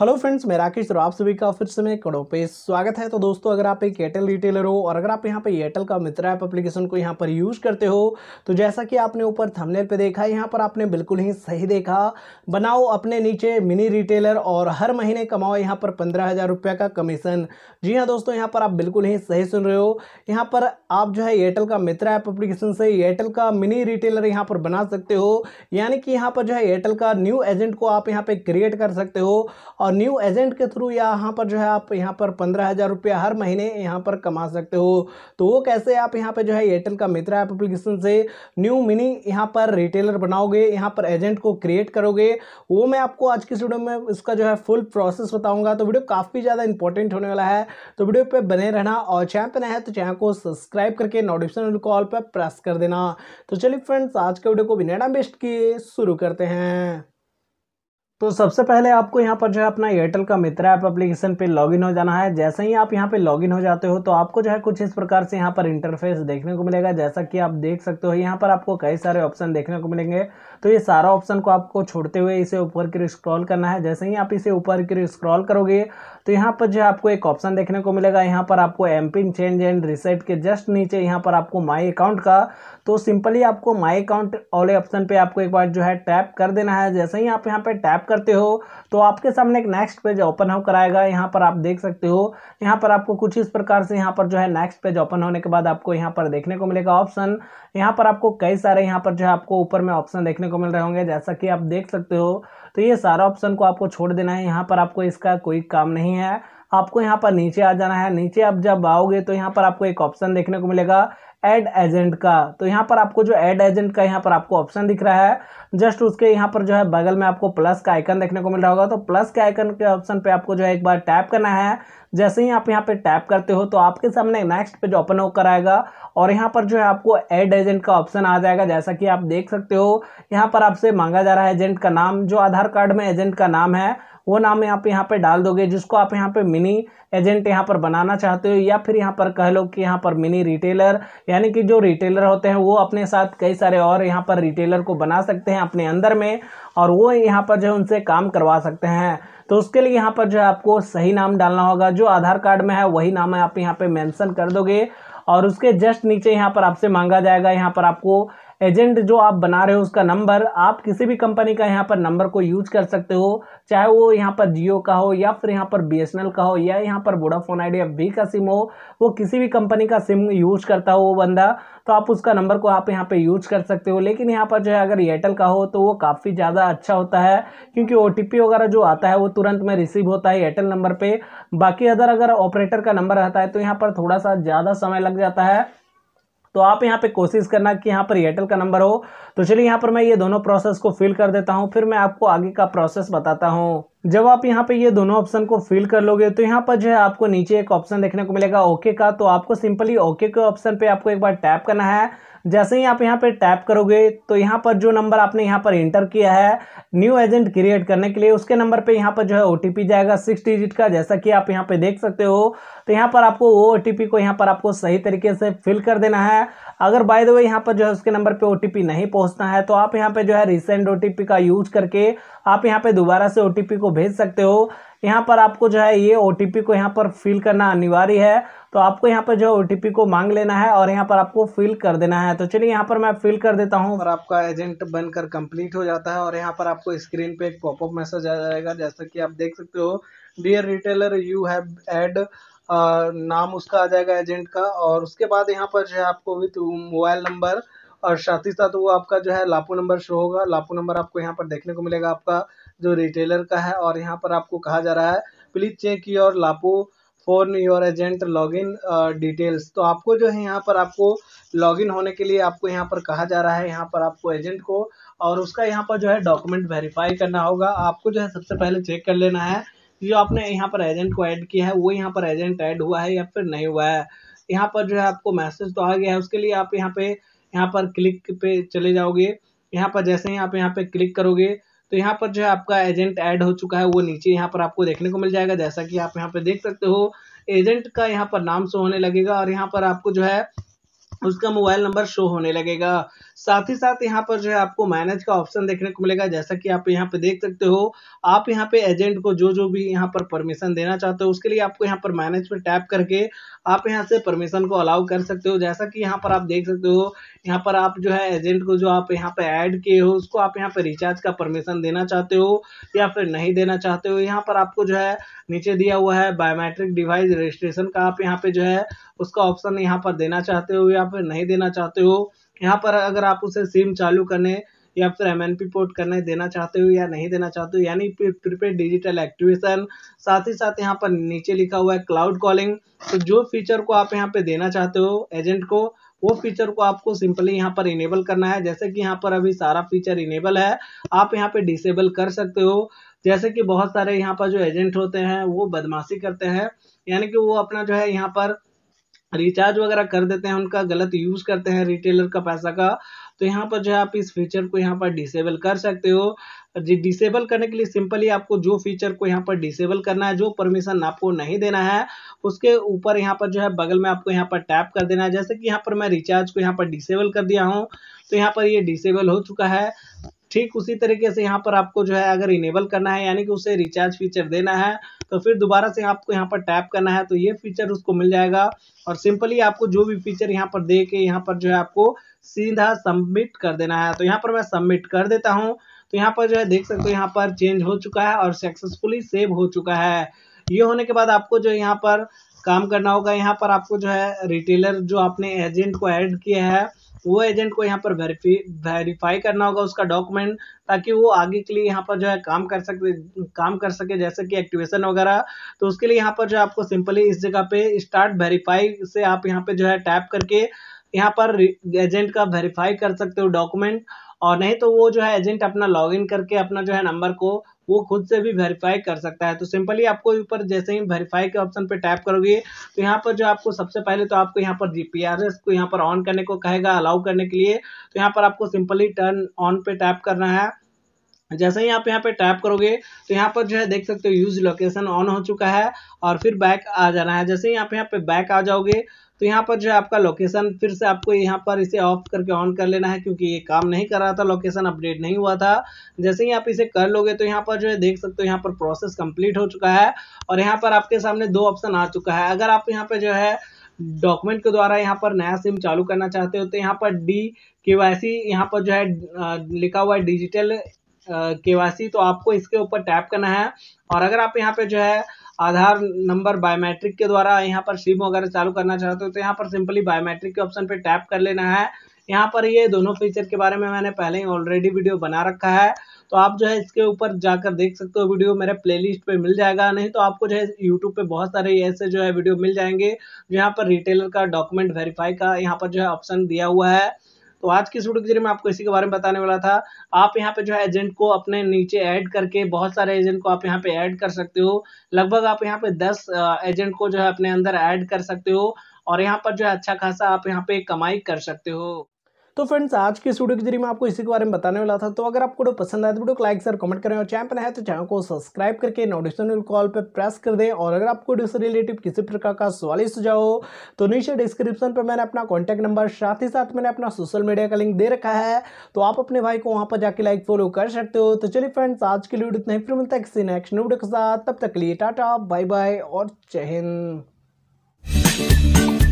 hello friends मैं राकेश और आप सभी का फिर से मैं कड़ों पे स्वागत है तो दोस्तों अगर आप एक एयरटेल रिटेलर हो और अगर आप यहाँ पे एयरटेल का मित्र ऐप एप्लीकेशन को यहाँ पर यूज़ करते हो तो जैसा कि आपने ऊपर थंबनेल पे देखा यहाँ पर आपने बिल्कुल ही सही देखा बनाओ अपने नीचे मिनी रिटेलर और हर महीने कमाओ यहाँ पर पंद्रह का कमीशन जी हाँ दोस्तों यहाँ पर आप बिल्कुल ही सही सुन रहे हो यहाँ पर आप जो है एयरटेल का मित्र ऐप एप्लीकेशन से एयरटेल का मिनी रिटेलर यहाँ पर बना सकते हो यानी कि यहाँ पर जो है एयरटेल का न्यू एजेंट को आप यहाँ पर क्रिएट कर सकते हो और और न्यू एजेंट के थ्रू या यहाँ पर जो है आप यहाँ पर पंद्रह हज़ार रुपया हर महीने यहाँ पर कमा सकते हो तो वो कैसे आप यहाँ पर जो है एयरटेल का मित्र ऐप एप्लीकेशन से न्यू मिनी यहाँ पर रिटेलर बनाओगे यहाँ पर एजेंट को क्रिएट करोगे वो मैं आपको आज की वीडियो में इसका जो है फुल प्रोसेस बताऊँगा तो वीडियो काफ़ी ज़्यादा इंपॉर्टेंट होने वाला है तो वीडियो पर बने रहना और चैनल पर है तो चैनल को सब्सक्राइब करके नोटिफिकेशन कॉल पर प्रेस कर देना तो चलिए फ्रेंड्स आज के वीडियो को बिना बेस्ट किए शुरू करते हैं तो सबसे पहले आपको यहाँ पर जो है अपना एयरटेल का मित्रा ऐप एप्लीकेशन पे लॉगिन हो जाना है जैसे ही आप यहाँ पे लॉगिन हो जाते हो तो आपको जो है कुछ इस प्रकार से यहाँ पर इंटरफेस देखने को मिलेगा जैसा कि आप देख सकते हो यहाँ पर आपको कई सारे ऑप्शन देखने को मिलेंगे तो ये सारा ऑप्शन को आपको छोड़ते हुए इसे ऊपर की स्क्रॉल करना है जैसे ही आप इसे ऊपर की स्क्रॉल करोगे तो यहाँ पर जो है आपको एक ऑप्शन देखने को मिलेगा यहाँ पर आपको M PIN change and reset के जस्ट नीचे यहाँ पर आपको माई अकाउंट का तो सिंपली आपको माई अकाउंट वाले ऑप्शन पर आपको एक बार जो है टैप कर देना है जैसे ही आप यहाँ पर टैप करते हो तो आपके सामने एक नेक्स्ट पेज ओपन हो कराएगा यहाँ पर आप देख सकते हो यहाँ पर आपको कुछ इस प्रकार से यहाँ पर जो है नेक्स्ट पेज ओपन होने के बाद आपको यहाँ पर देखने को मिलेगा ऑप्शन यहाँ पर आपको कई सारे यहाँ पर जो है आपको ऊपर में ऑप्शन देखने को मिल रहे होंगे जैसा कि आप देख सकते हो तो ये सारा ऑप्शन को आपको छोड़ देना है यहाँ पर आपको इसका कोई काम नहीं है आपको यहाँ पर नीचे आ जाना है नीचे आप जब आओगे तो यहाँ पर आपको एक ऑप्शन देखने को मिलेगा एड एजेंट का तो यहाँ पर आपको जो एड एजेंट का यहाँ पर आपको ऑप्शन दिख रहा है जस्ट उसके यहाँ पर जो है बगल में आपको प्लस का आइकन देखने को मिल रहा होगा तो प्लस के आइकन के ऑप्शन पे आपको जो है एक बार टैप करना है जैसे ही आप यहाँ पे टैप करते हो तो आपके सामने नेक्स्ट पेज ओपन होकर आएगा और यहाँ पर जो है आपको एड एजेंट का ऑप्शन आ जाएगा जैसा कि आप देख सकते हो यहाँ पर आपसे मांगा जा रहा है एजेंट का नाम जो आधार कार्ड में एजेंट का नाम है वो नाम आप यहाँ पे डाल दोगे जिसको आप यहाँ पे मिनी एजेंट यहाँ पर बनाना चाहते हो या फिर यहाँ पर कह लो कि यहाँ पर मिनी रिटेलर यानी कि जो रिटेलर होते हैं वो अपने साथ कई सारे और यहाँ पर रिटेलर को बना सकते हैं अपने अंदर में और वो यहाँ पर जो है उनसे काम करवा सकते हैं तो उसके लिए यहाँ पर जो है आपको सही नाम डालना होगा जो आधार कार्ड में है वही नाम है आप यहाँ पर मैंसन कर दोगे और उसके जस्ट नीचे यहाँ पर आपसे मांगा जाएगा यहाँ पर आपको एजेंट जो आप बना रहे हो उसका नंबर आप किसी भी कंपनी का यहाँ पर नंबर को यूज कर सकते हो चाहे वो यहाँ पर जियो का हो या फिर यहाँ पर बी का हो या यहाँ पर वोडाफोन आइडिया वी का सिम हो वो किसी भी कंपनी का सिम यूज करता हो वो बंदा तो आप उसका नंबर को आप यहाँ पे यूज कर सकते हो लेकिन यहाँ पर जो है अगर एयरटेल का हो तो वो काफ़ी ज़्यादा अच्छा होता है क्योंकि ओ वगैरह जो आता है वो तुरंत में रिसीव होता है एयरटेल नंबर पर बाकी अदर अगर ऑपरेटर का नंबर रहता है तो यहाँ पर थोड़ा सा ज़्यादा समय लग जाता है तो आप यहाँ पे कोशिश करना कि यहाँ पर एयरटेल का नंबर हो तो चलिए यहाँ पर मैं ये दोनों प्रोसेस को फिल कर देता हूँ फिर मैं आपको आगे का प्रोसेस बताता हूँ जब आप यहाँ पे ये दोनों ऑप्शन को फिल कर लोगे तो यहाँ पर जो है आपको नीचे एक ऑप्शन देखने को मिलेगा ओके का तो आपको सिंपली ओके के ऑप्शन पे आपको एक बार टैप करना है जैसे ही आप यहाँ पर टैप करोगे तो यहाँ पर जो नंबर आपने यहाँ पर इंटर किया है न्यू एजेंट क्रिएट करने के लिए उसके नंबर पर यहाँ पर जो है ओ जाएगा सिक्स डिजिट का जैसा कि आप यहाँ पर देख सकते हो तो यहाँ पर आपको वो ओ को यहाँ पर आपको सही तरीके से फिल कर देना है अगर बाय द वे यहाँ पर जो है उसके नंबर पे ओ नहीं पहुँचना है तो आप यहाँ पर जो है रिसेंट ओ का यूज करके आप यहाँ पर दोबारा से ओ को भेज सकते हो यहाँ पर आपको जो है ये ओ को यहाँ पर फिल करना अनिवार्य है तो आपको यहाँ पर जो है ओ को मांग लेना है और यहाँ पर आपको फिल कर देना है तो चलिए यहाँ पर मैं फिल कर देता हूँ और आपका एजेंट बनकर कंप्लीट हो जाता है और यहाँ पर आपको स्क्रीन पे एक पॉपअप मैसेज आ जाएगा जैसा कि आप देख सकते हो dear retailer you have add नाम उसका आ जाएगा एजेंट का और उसके बाद यहाँ पर जो है आपको विथ मोबाइल नंबर और साथ ही साथ वो आपका जो है लापू नंबर शो होगा लापू नंबर आपको यहाँ पर देखने को मिलेगा आपका जो रिटेलर का है और यहाँ पर आपको कहा जा रहा है please check your LAPU phone your agent login details तो आपको जो है यहाँ पर आपको लॉगिन होने के लिए आपको यहाँ पर कहा जा रहा है यहाँ पर आपको एजेंट को और उसका यहाँ पर जो है डॉक्यूमेंट वेरीफाई करना होगा आपको जो है सबसे पहले चेक कर लेना है जो आपने यहाँ पर एजेंट को ऐड किया है वो यहाँ पर एजेंट ऐड हुआ है या फिर नहीं हुआ है यहाँ पर जो है आपको मैसेज तो आ गया है उसके लिए आप यहाँ पे यहाँ पर क्लिक पे चले जाओगे यहाँ पर जैसे ही आप यहाँ पे क्लिक करोगे तो यहाँ पर जो है आपका एजेंट ऐड हो चुका है वो नीचे यहाँ पर आपको देखने को मिल जाएगा जैसा कि आप यहाँ पर देख सकते हो एजेंट का यहाँ पर नाम शो होने लगेगा और यहाँ पर आपको जो है उसका मोबाइल नंबर शो होने लगेगा साथ ही साथ यहाँ पर जो है आपको मैनेज का ऑप्शन देखने को मिलेगा जैसा कि आप यहाँ पे देख सकते हो आप यहाँ पे एजेंट को जो जो भी यहाँ पर परमिशन देना चाहते हो उसके लिए आपको यहाँ पर मैनेज पे टैप करके आप यहाँ से परमिशन को अलाउ कर सकते हो जैसा कि यहाँ पर आप देख सकते हो यहाँ पर आप जो है एजेंट को जो आप यहाँ पे ऐड किए हो उसको आप यहाँ पे रिचार्ज का परमिशन देना चाहते हो या फिर नहीं देना चाहते हो यहाँ पर आपको जो है नीचे दिया हुआ है बायोमेट्रिक डिवाइस रजिस्ट्रेशन का आप यहाँ पे जो है उसका ऑप्शन यहाँ पर देना चाहते हो या फिर नहीं देना चाहते हो यहाँ पर अगर आप उसे सिम चालू करने या फिर एम एन पी पोर्ट करने देना चाहते हो या नहीं देना चाहते हो यानी प्रीपेड डिजिटल एक्टिवेशन साथ ही साथ यहाँ पर नीचे लिखा हुआ है क्लाउड कॉलिंग तो जो फीचर को आप यहाँ पे देना चाहते हो एजेंट को वो फीचर को आपको सिंपली यहाँ पर इनेबल करना है जैसे कि यहाँ पर अभी सारा फीचर इनेबल है आप यहाँ पे डिसेबल कर सकते हो जैसे कि बहुत सारे यहाँ पर जो एजेंट होते हैं वो बदमाशी करते हैं यानी कि वो अपना जो है यहाँ पर रिचार्ज वगैरह कर देते हैं उनका गलत यूज़ करते हैं रिटेलर का पैसा का तो यहाँ पर जो है आप इस फीचर को यहाँ पर डिसेबल कर सकते हो जी डिसेबल करने के लिए सिंपली आपको जो फीचर को यहाँ पर डिसेबल करना है जो परमिशन आपको नहीं देना है उसके ऊपर यहाँ पर जो है बगल में आपको यहाँ पर टैप कर देना है जैसे कि यहाँ पर मैं रिचार्ज को यहाँ पर डिसेबल कर दिया हूँ तो यहाँ पर ये डिसेबल हो चुका है ठीक उसी तरीके से यहाँ पर आपको जो है अगर इनेबल करना है यानी कि उसे रिचार्ज फीचर देना है तो फिर दोबारा से आपको यहाँ पर टैप करना है तो ये फीचर उसको मिल जाएगा और सिंपली आपको जो भी फीचर यहाँ पर दे के यहाँ पर जो है आपको सीधा सबमिट कर देना है तो यहाँ पर मैं सबमिट कर देता हूँ तो यहाँ पर जो है देख सकते हो यहाँ पर चेंज हो चुका है और सक्सेसफुली सेव हो चुका है ये होने के बाद आपको जो यहाँ पर काम करना होगा यहाँ पर आपको जो है रिटेलर जो आपने एजेंट को ऐड किया है वो एजेंट को यहाँ पर वेरीफाई वेरीफाई करना होगा उसका डॉक्यूमेंट ताकि वो आगे के लिए यहाँ पर जो है काम कर सके काम कर सके जैसे कि एक्टिवेशन वगैरह तो उसके लिए यहाँ पर जो आपको सिंपली इस जगह पे स्टार्ट वेरीफाई से आप यहाँ पे जो है टैप करके यहाँ पर एजेंट का वेरीफाई कर सकते हो डॉक्यूमेंट और नहीं तो वो जो है एजेंट अपना लॉगिन करके अपना जो है नंबर को वो खुद से भी वेरीफाई कर सकता है तो सिंपली आपको ऊपर जैसे ही वेरीफाई के ऑप्शन पे टैप करोगे तो यहाँ पर जो आपको सबसे पहले तो आपको यहाँ पर जी को यहाँ पर ऑन करने को कहेगा अलाउ करने के लिए तो यहाँ पर आपको सिंपली टर्न ऑन पे टैप करना है जैसे ही आप यहाँ पे टैप करोगे तो यहाँ पर जो है देख सकते हो यूज लोकेशन ऑन हो चुका है और फिर बैक आ जाना है जैसे ही आप यहाँ पे बैक आ जाओगे तो यहाँ पर जो है आपका लोकेशन फिर से आपको यहाँ पर इसे ऑफ करके ऑन कर लेना है क्योंकि ये काम नहीं कर रहा था लोकेशन अपडेट नहीं हुआ था जैसे ही आप इसे कर लोगे तो यहाँ पर जो है देख सकते हो यहाँ पर प्रोसेस कंप्लीट हो चुका है और यहाँ पर आपके सामने दो ऑप्शन आ चुका है अगर आप यहाँ पे जो है डॉक्यूमेंट के द्वारा यहाँ पर नया सिम चालू करना चाहते हो तो यहाँ पर डी के वाई सी यहाँ पर जो है लिखा हुआ है डिजिटल केवासी तो आपको इसके ऊपर टैप करना है और अगर आप यहाँ पे जो है आधार नंबर बायोमेट्रिक के द्वारा यहाँ पर सिम वगैरह चालू करना चाहते हो तो यहाँ पर सिंपली बायोमेट्रिक के ऑप्शन पे टैप कर लेना है यहाँ पर ये दोनों फीचर के बारे में मैंने पहले ही ऑलरेडी वीडियो बना रखा है तो आप जो है इसके ऊपर जाकर देख सकते हो वीडियो मेरे प्लेलिस्ट पे मिल जाएगा नहीं तो आपको जो है यूट्यूब पे बहुत सारे ऐसे जो है वीडियो मिल जाएंगे जो यहाँ पर रिटेलर का डॉक्यूमेंट वेरीफाई का यहाँ पर जो है ऑप्शन दिया हुआ है तो आज की वीडियो के जरिए मैं आपको इसी के बारे में बताने वाला था आप यहाँ पे जो है एजेंट को अपने नीचे ऐड करके बहुत सारे एजेंट को आप यहाँ पे ऐड कर सकते हो लगभग आप यहाँ पे दस एजेंट को जो है अपने अंदर ऐड कर सकते हो और यहाँ पर जो है अच्छा खासा आप यहाँ पे कमाई कर सकते हो तो फ्रेंड्स आज के वीडियो के जरिए मैं आपको इसी के बारे में बताने वाला था तो अगर आपको वीडियो पसंद आए तो वीडियो को लाइक सर कमेंट करें और चैनल पर है तो चैनल को सब्सक्राइब करके नोटिफिकेशन कॉल पर प्रेस कर दें और अगर आपको वीडियो से रिलेटिव किसी प्रकार का सवाल ही सुझाओ तो नीचे डिस्क्रिप्शन पर मैंने अपना कॉन्टैक्ट नंबर साथ ही साथ मैंने अपना सोशल मीडिया का लिंक दे रखा है तो आप अपने भाई को वहाँ पर जाकर लाइक फॉलो कर सकते हो तो चलिए फ्रेंड्स आज के लिए इतना ही फिर मिलता है किसी नेक्स्ट वीडियो के साथ तब तक लिए टाटा बाय बाय और जय हिंद